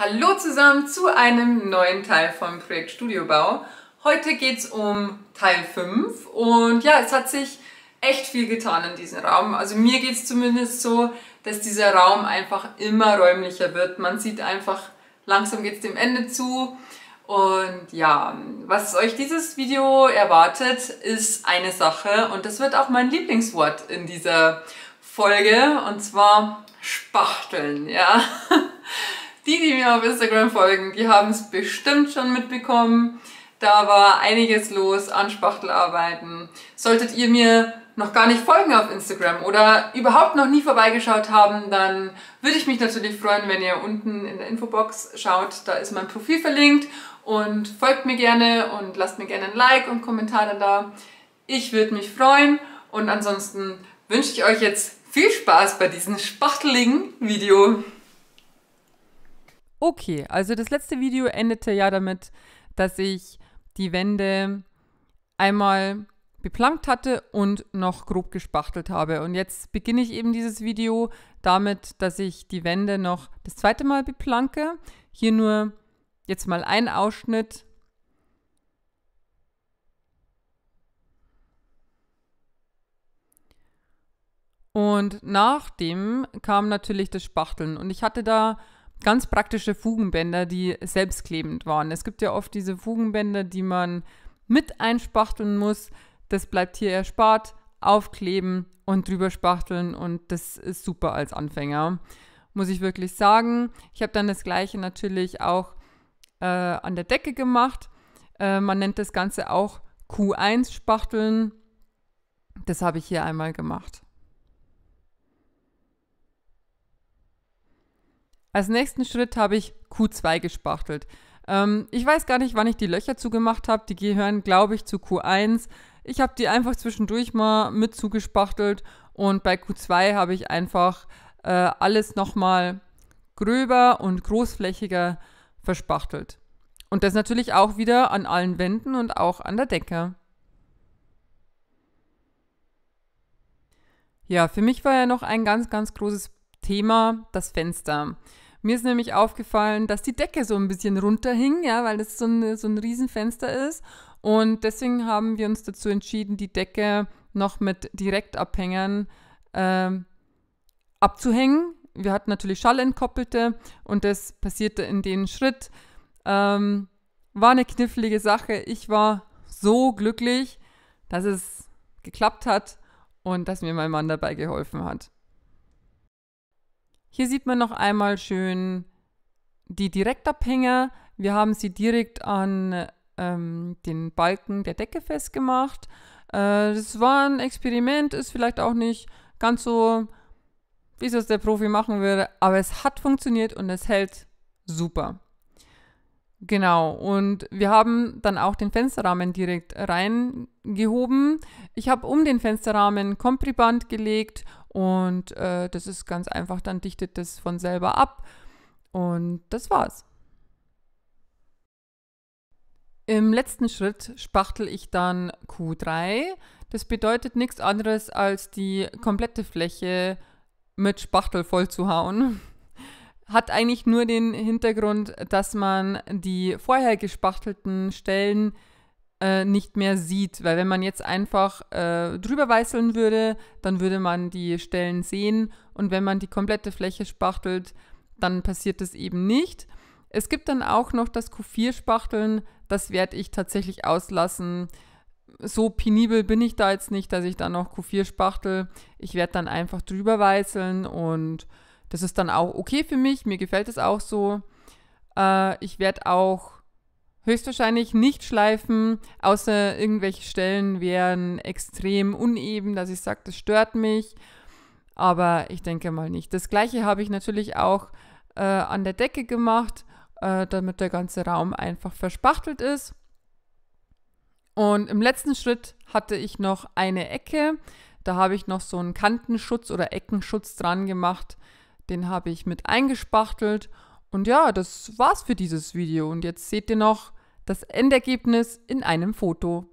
Hallo zusammen zu einem neuen Teil vom Projekt Studiobau. Heute geht es um Teil 5 und ja, es hat sich echt viel getan in diesem Raum. Also mir geht es zumindest so, dass dieser Raum einfach immer räumlicher wird. Man sieht einfach, langsam geht es dem Ende zu. Und ja, was euch dieses Video erwartet, ist eine Sache und das wird auch mein Lieblingswort in dieser Folge und zwar Spachteln, ja. Die, die mir auf Instagram folgen, die haben es bestimmt schon mitbekommen. Da war einiges los an Spachtelarbeiten. Solltet ihr mir noch gar nicht folgen auf Instagram oder überhaupt noch nie vorbeigeschaut haben, dann würde ich mich natürlich freuen, wenn ihr unten in der Infobox schaut. Da ist mein Profil verlinkt und folgt mir gerne und lasst mir gerne ein Like und Kommentare da. Ich würde mich freuen und ansonsten wünsche ich euch jetzt viel Spaß bei diesem spachteligen Video. Okay, also das letzte Video endete ja damit, dass ich die Wände einmal beplankt hatte und noch grob gespachtelt habe. Und jetzt beginne ich eben dieses Video damit, dass ich die Wände noch das zweite Mal beplanke. Hier nur jetzt mal ein Ausschnitt. Und nachdem kam natürlich das Spachteln. Und ich hatte da ganz praktische Fugenbänder, die selbstklebend waren. Es gibt ja oft diese Fugenbänder, die man mit einspachteln muss. Das bleibt hier erspart. Aufkleben und drüber spachteln und das ist super als Anfänger, muss ich wirklich sagen. Ich habe dann das gleiche natürlich auch äh, an der Decke gemacht. Äh, man nennt das Ganze auch Q1 Spachteln. Das habe ich hier einmal gemacht. Als nächsten Schritt habe ich Q2 gespachtelt. Ähm, ich weiß gar nicht, wann ich die Löcher zugemacht habe. Die gehören, glaube ich, zu Q1. Ich habe die einfach zwischendurch mal mit zugespachtelt und bei Q2 habe ich einfach äh, alles nochmal gröber und großflächiger verspachtelt. Und das natürlich auch wieder an allen Wänden und auch an der Decke. Ja, für mich war ja noch ein ganz, ganz großes Thema das Fenster. Mir ist nämlich aufgefallen, dass die Decke so ein bisschen runterhing, ja, weil das so, eine, so ein Riesenfenster ist. Und deswegen haben wir uns dazu entschieden, die Decke noch mit Direktabhängern äh, abzuhängen. Wir hatten natürlich Schallentkoppelte und das passierte in dem Schritt. Ähm, war eine knifflige Sache. Ich war so glücklich, dass es geklappt hat und dass mir mein Mann dabei geholfen hat. Hier sieht man noch einmal schön die Direktabhänger. Wir haben sie direkt an ähm, den Balken der Decke festgemacht. Äh, das war ein Experiment, ist vielleicht auch nicht ganz so, wie es der Profi machen würde, aber es hat funktioniert und es hält super. Genau, und wir haben dann auch den Fensterrahmen direkt reingehoben. Ich habe um den Fensterrahmen Kompriband gelegt und äh, das ist ganz einfach, dann dichtet das von selber ab. Und das war's. Im letzten Schritt spachtel ich dann Q3. Das bedeutet nichts anderes, als die komplette Fläche mit Spachtel voll zu hauen. Hat eigentlich nur den Hintergrund, dass man die vorher gespachtelten Stellen äh, nicht mehr sieht. Weil wenn man jetzt einfach äh, drüber weißeln würde, dann würde man die Stellen sehen und wenn man die komplette Fläche spachtelt, dann passiert das eben nicht. Es gibt dann auch noch das Q4-Spachteln, das werde ich tatsächlich auslassen. So penibel bin ich da jetzt nicht, dass ich da noch Q4 spachtel. Ich werde dann einfach drüber weißeln und das ist dann auch okay für mich. Mir gefällt es auch so. Äh, ich werde auch höchstwahrscheinlich nicht schleifen, außer irgendwelche Stellen wären extrem uneben, dass ich sage, das stört mich. Aber ich denke mal nicht. Das gleiche habe ich natürlich auch äh, an der Decke gemacht, äh, damit der ganze Raum einfach verspachtelt ist. Und im letzten Schritt hatte ich noch eine Ecke. Da habe ich noch so einen Kantenschutz oder Eckenschutz dran gemacht. Den habe ich mit eingespachtelt. Und ja, das war's für dieses Video. Und jetzt seht ihr noch, das Endergebnis in einem Foto.